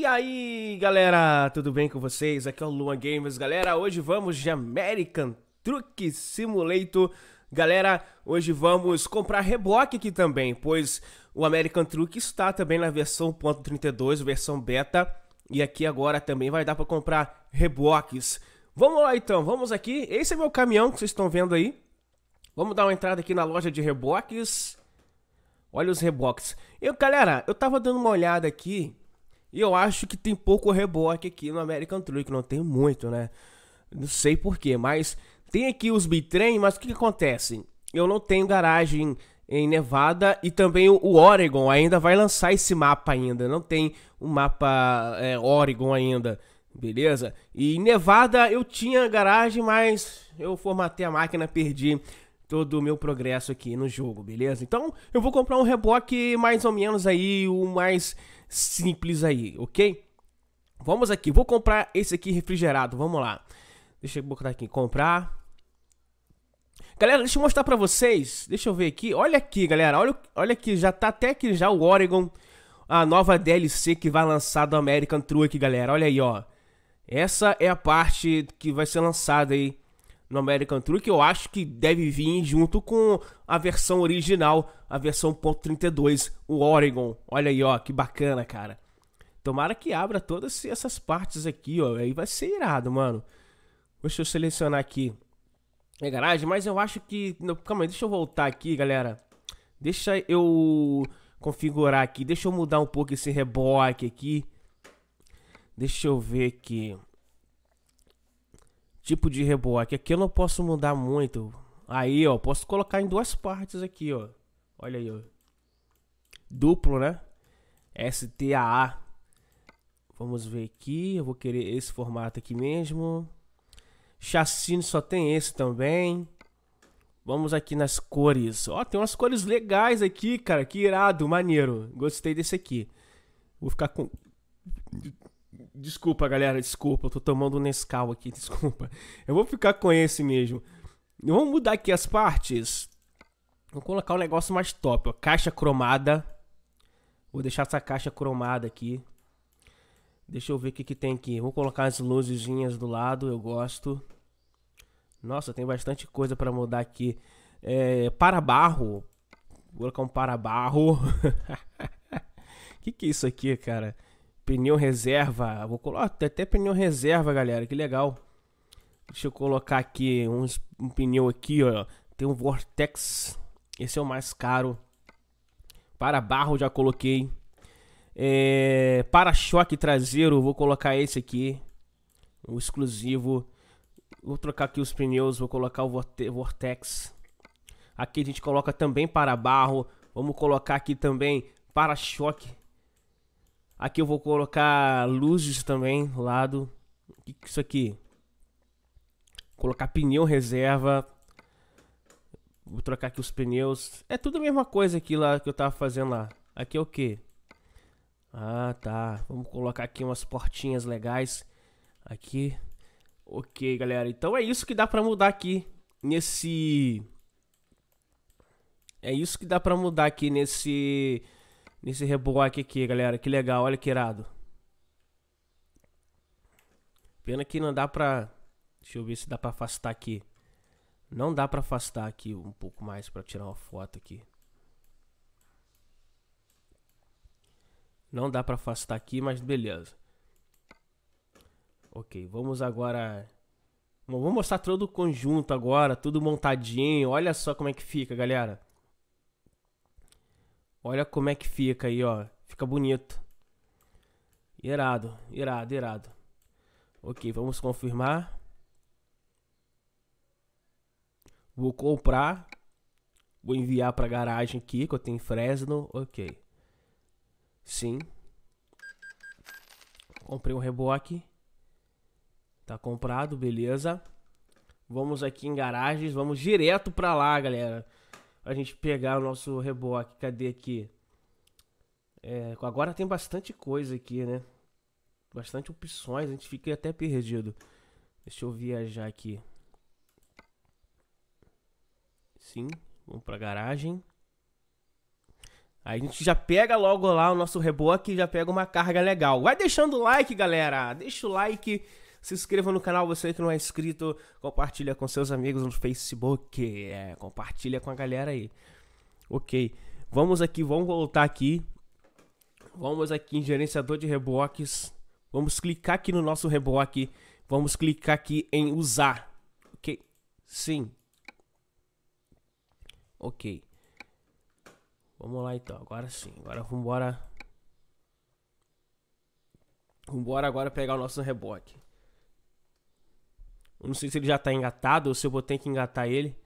E aí, galera, tudo bem com vocês? Aqui é o Luan Gamers, galera. Hoje vamos de American Truck Simulator. Galera, hoje vamos comprar reboque aqui também, pois o American Truck está também na versão 1.32, versão beta, e aqui agora também vai dar para comprar reboques. Vamos lá então, vamos aqui. Esse é meu caminhão que vocês estão vendo aí. Vamos dar uma entrada aqui na loja de reboques. Olha os reboques. Eu, galera, eu tava dando uma olhada aqui e eu acho que tem pouco reboque aqui no American Truck, não tem muito, né? Não sei porquê, mas tem aqui os bitrem, mas o que, que acontece? Eu não tenho garagem em Nevada e também o Oregon ainda vai lançar esse mapa ainda. Não tem um mapa é, Oregon ainda, beleza? E em Nevada eu tinha garagem, mas eu formatei a máquina, perdi todo o meu progresso aqui no jogo, beleza? Então eu vou comprar um reboque mais ou menos aí, o mais simples aí, ok? Vamos aqui, vou comprar esse aqui refrigerado, vamos lá. Deixa eu botar aqui, comprar. Galera, deixa eu mostrar pra vocês, deixa eu ver aqui, olha aqui galera, olha, olha aqui, já tá até aqui já o Oregon, a nova DLC que vai lançar do American Truck, galera, olha aí ó. Essa é a parte que vai ser lançada aí no American True, que eu acho que deve vir junto com a versão original, a versão .32, o Oregon. Olha aí, ó, que bacana, cara. Tomara que abra todas essas partes aqui, ó. Aí vai ser irado, mano. Deixa eu selecionar aqui é garagem, mas eu acho que... calma aí, deixa eu voltar aqui, galera. Deixa eu configurar aqui. Deixa eu mudar um pouco esse reboque aqui. Deixa eu ver aqui tipo de reboque. Aqui eu não posso mudar muito. Aí, ó, posso colocar em duas partes aqui, ó. Olha aí, ó. Duplo, né? STAA. Vamos ver aqui. Eu vou querer esse formato aqui mesmo. Chassi só tem esse também. Vamos aqui nas cores. Ó, tem umas cores legais aqui, cara. Que irado, maneiro. Gostei desse aqui. Vou ficar com... Desculpa, galera, desculpa. Eu tô tomando um Nescau aqui, desculpa. Eu vou ficar com esse mesmo. Vamos mudar aqui as partes. Vou colocar um negócio mais top, ó. Caixa cromada. Vou deixar essa caixa cromada aqui. Deixa eu ver o que, que tem aqui. Vou colocar as luzinhas do lado, eu gosto. Nossa, tem bastante coisa para mudar aqui. É, para barro. Vou colocar um para barro. que que é isso aqui, cara? Pneu reserva. Vou colocar oh, até pneu reserva, galera. Que legal. Deixa eu colocar aqui uns, um pneu aqui, ó. Tem um Vortex. Esse é o mais caro. Para barro já coloquei. É, Para-choque traseiro, vou colocar esse aqui. O exclusivo. Vou trocar aqui os pneus, vou colocar o Vortex. Aqui a gente coloca também para barro. Vamos colocar aqui também para-choque Aqui eu vou colocar luzes também, do lado. O que, que é isso aqui? Colocar pneu reserva. Vou trocar aqui os pneus. É tudo a mesma coisa aqui lá que eu tava fazendo lá. Aqui é o que? Ah, tá. Vamos colocar aqui umas portinhas legais. Aqui. Ok, galera. Então é isso que dá pra mudar aqui. Nesse... É isso que dá pra mudar aqui nesse nesse reboque aqui, galera. Que legal, olha que irado. Pena que não dá pra... Deixa eu ver se dá pra afastar aqui. Não dá pra afastar aqui um pouco mais pra tirar uma foto aqui. Não dá pra afastar aqui, mas beleza. Ok, vamos agora... Vou mostrar todo o conjunto agora, tudo montadinho. Olha só como é que fica, galera. Olha como é que fica aí, ó. Fica bonito. Irado, irado, irado. Ok, vamos confirmar. Vou comprar. Vou enviar para garagem aqui, que eu tenho Fresno. Ok. Sim. Comprei um reboque. Tá comprado, beleza. Vamos aqui em garagens, vamos direto para lá, galera a gente pegar o nosso reboque. Cadê aqui? É, agora tem bastante coisa aqui, né? Bastante opções, a gente fica até perdido. Deixa eu viajar aqui. Sim, vamos pra garagem. Aí a gente já pega logo lá o nosso reboque e já pega uma carga legal. Vai deixando o like, galera. Deixa o like. Se inscreva no canal, você que não é inscrito, compartilha com seus amigos no Facebook, é, compartilha com a galera aí. Ok, vamos aqui, vamos voltar aqui. Vamos aqui em gerenciador de reboques. Vamos clicar aqui no nosso reboque. Vamos clicar aqui em usar. Ok, sim. Ok. Vamos lá então, agora sim. Agora vamos embora. Vamos embora agora pegar o nosso reboque. Eu não sei se ele já tá engatado ou se eu vou ter que engatar ele.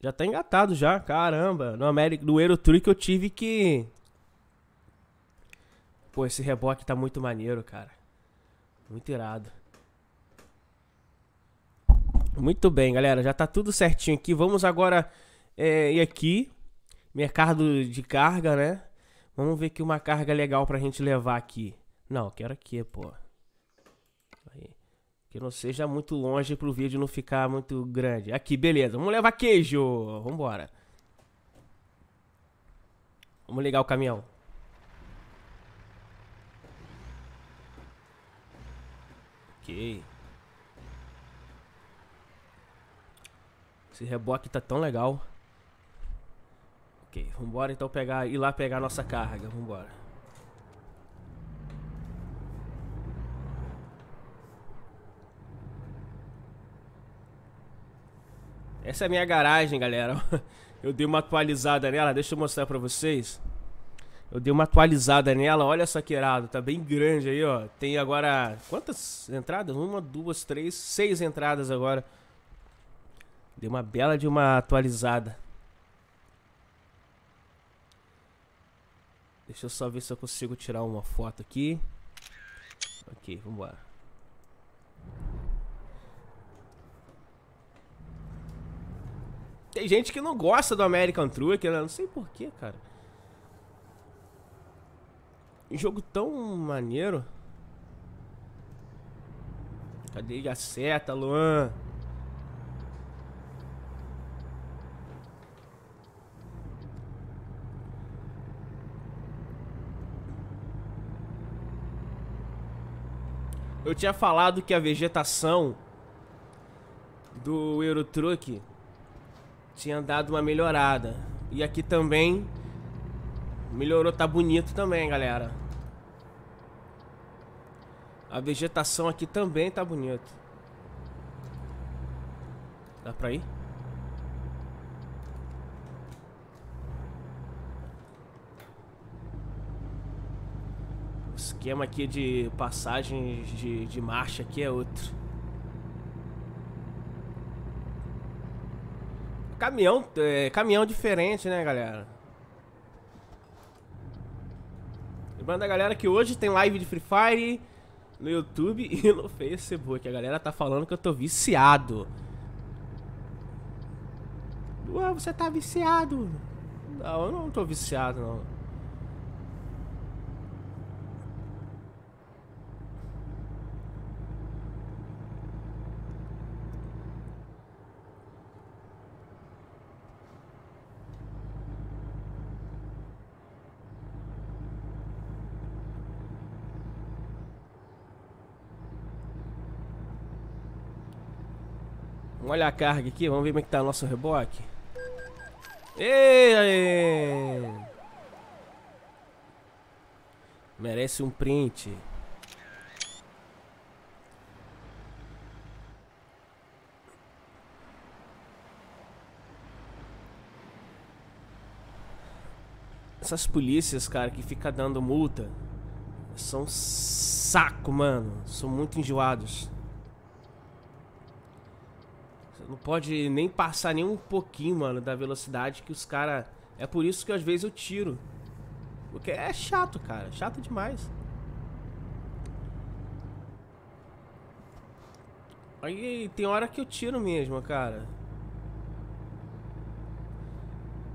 Já tá engatado já, caramba. No, América, no Eurotruck eu tive que... Pô, esse reboque tá muito maneiro, cara. Muito irado. Muito bem, galera. Já tá tudo certinho aqui. Vamos agora é, ir aqui. Mercado de carga, né? Vamos ver aqui uma carga legal pra gente levar aqui. Não, quero aqui, pô. Que não seja muito longe pro vídeo não ficar muito grande. Aqui, beleza. Vamos levar queijo. Vambora. Vamos ligar o caminhão. Ok. Esse reboque tá tão legal. Ok, vambora então pegar, ir lá pegar a nossa carga. Vambora. Essa é a minha garagem, galera. Eu dei uma atualizada nela, deixa eu mostrar pra vocês. Eu dei uma atualizada nela, olha essa queirada, tá bem grande aí, ó. Tem agora, quantas entradas? Uma, duas, três, seis entradas agora. Dei uma bela de uma atualizada. Deixa eu só ver se eu consigo tirar uma foto aqui. Ok, vambora. Tem gente que não gosta do American Truck, né? não sei porquê, cara. Um jogo tão maneiro. Cadê a seta, Luan? Eu tinha falado que a vegetação do Eurotruck tinha dado uma melhorada. E aqui também melhorou, tá bonito também, galera. A vegetação aqui também tá bonito. Dá pra ir? O esquema aqui de passagens de, de marcha aqui é outro. caminhão, é, caminhão diferente, né, galera? Lembrando a galera que hoje tem live de Free Fire no YouTube e no Facebook. A galera tá falando que eu tô viciado. Ué, você tá viciado. Não, eu não tô viciado, não. Olha a carga aqui, vamos ver como é que tá o nosso reboque. Ei, Merece um print. Essas polícias, cara, que fica dando multa, são saco, mano. São muito enjoados não pode nem passar nem um pouquinho, mano, da velocidade que os caras. É por isso que às vezes eu tiro. Porque é chato, cara. Chato demais. Aí tem hora que eu tiro mesmo, cara.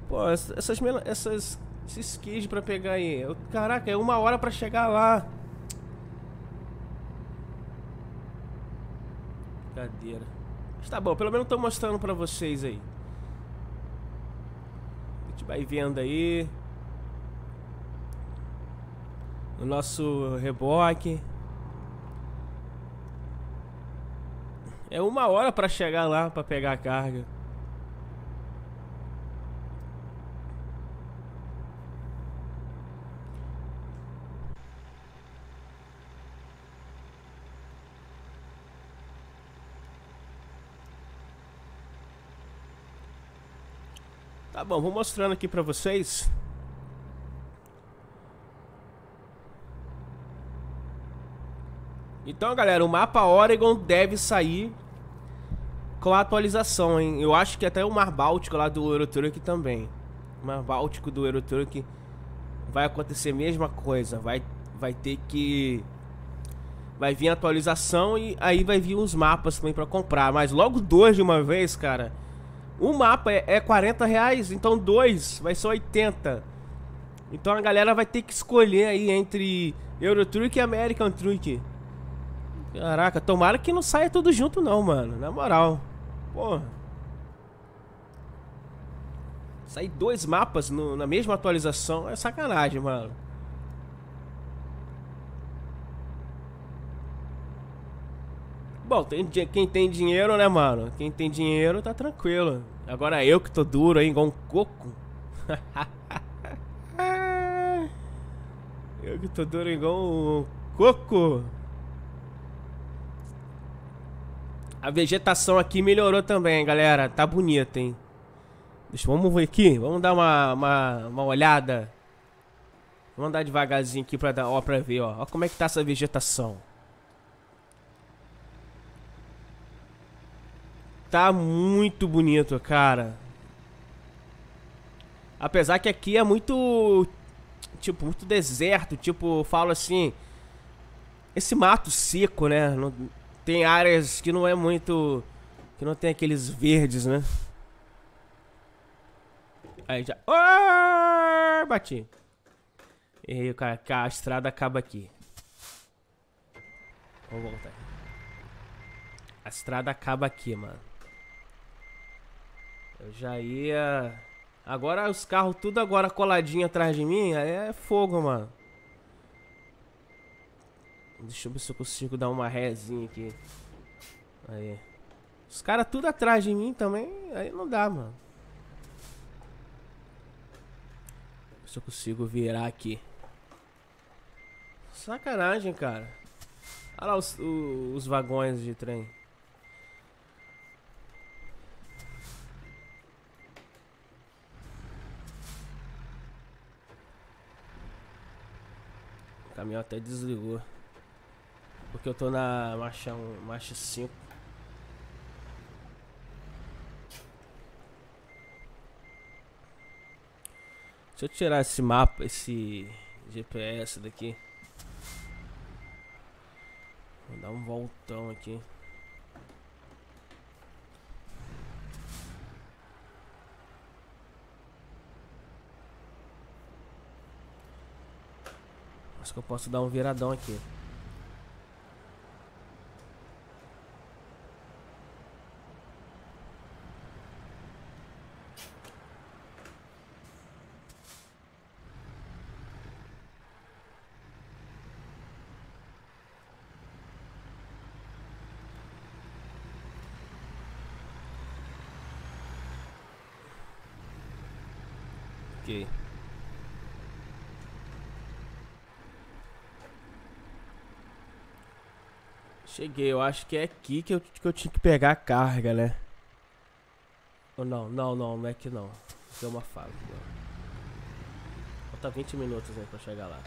Pô, essas, essas esses queijos pra pegar aí. Eu, caraca, é uma hora pra chegar lá. Cadeira tá bom, pelo menos estou mostrando para vocês aí. A gente vai vendo aí. O nosso reboque. É uma hora para chegar lá para pegar a carga. Tá bom, vou mostrando aqui pra vocês. Então, galera, o mapa Oregon deve sair com a atualização, hein? Eu acho que até o Mar Báltico lá do Eurotruck também. O Mar Báltico do Eurotruck vai acontecer a mesma coisa. Vai, vai ter que... Vai vir a atualização e aí vai vir os mapas também pra comprar. Mas logo dois de uma vez, cara... Um mapa é, é 40 reais, então dois vai ser 80. Então a galera vai ter que escolher aí entre Eurotruck e American Truck. Caraca, tomara que não saia tudo junto não, mano. Na moral. Porra. Sair dois mapas no, na mesma atualização é sacanagem, mano. Bom, tem, quem tem dinheiro, né, mano? Quem tem dinheiro tá tranquilo. Agora eu que tô duro aí, igual um coco. eu que tô duro igual um coco. A vegetação aqui melhorou também, galera. Tá bonita, hein? Deixa, vamos ver aqui. Vamos dar uma, uma, uma olhada. Vamos andar devagarzinho aqui pra, dar, ó, pra ver, ó. como é que tá essa vegetação. Tá muito bonito, cara. Apesar que aqui é muito. Tipo, muito deserto. Tipo, falo assim. Esse mato seco, né? Não, tem áreas que não é muito. Que não tem aqueles verdes, né? Aí já. Oh! Bati. Errei, cara. A estrada acaba aqui. Vou voltar. A estrada acaba aqui, mano. Eu já ia. Agora os carros tudo agora coladinho atrás de mim, é fogo, mano. Deixa eu ver se eu consigo dar uma rézinha aqui. Aí. Os caras tudo atrás de mim também, aí não dá, mano. Se eu consigo virar aqui. Sacanagem, cara. Olha lá os, os, os vagões de trem. caminhão até desligou. Porque eu tô na marcha 1, marcha 5. Deixa eu tirar esse mapa, esse GPS daqui. Vou dar um voltão aqui. Acho que eu posso dar um viradão aqui. Ok. Cheguei, eu acho que é aqui que eu, que eu tinha que pegar a carga, né? Ou não, não, não, não é aqui não. Deu uma fase. Falta 20 minutos aí pra chegar lá.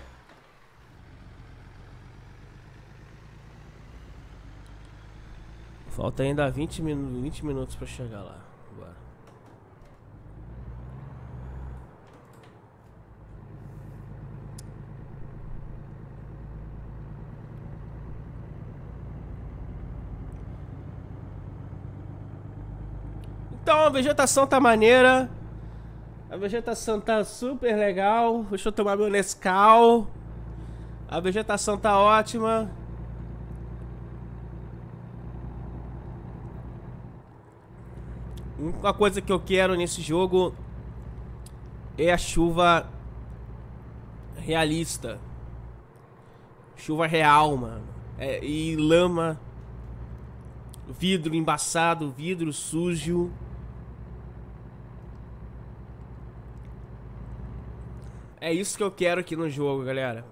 Falta ainda 20, 20 minutos pra chegar lá. agora. Então, a vegetação tá maneira. A vegetação tá super legal. Deixa eu tomar meu Nescau. A vegetação tá ótima. Uma coisa que eu quero nesse jogo é a chuva realista. Chuva real, mano. É, e lama, vidro embaçado, vidro sujo. É isso que eu quero aqui no jogo, galera.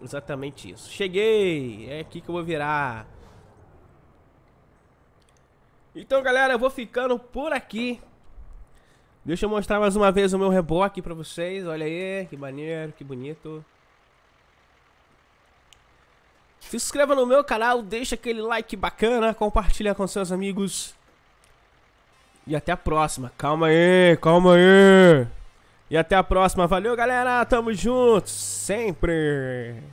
Exatamente isso. Cheguei! É aqui que eu vou virar. Então, galera, eu vou ficando por aqui. Deixa eu mostrar mais uma vez o meu reboque pra vocês. Olha aí, que maneiro, que bonito. Se inscreva no meu canal, deixa aquele like bacana, compartilha com seus amigos. E até a próxima. Calma aí, calma aí. E até a próxima. Valeu, galera. Tamo junto. Sempre.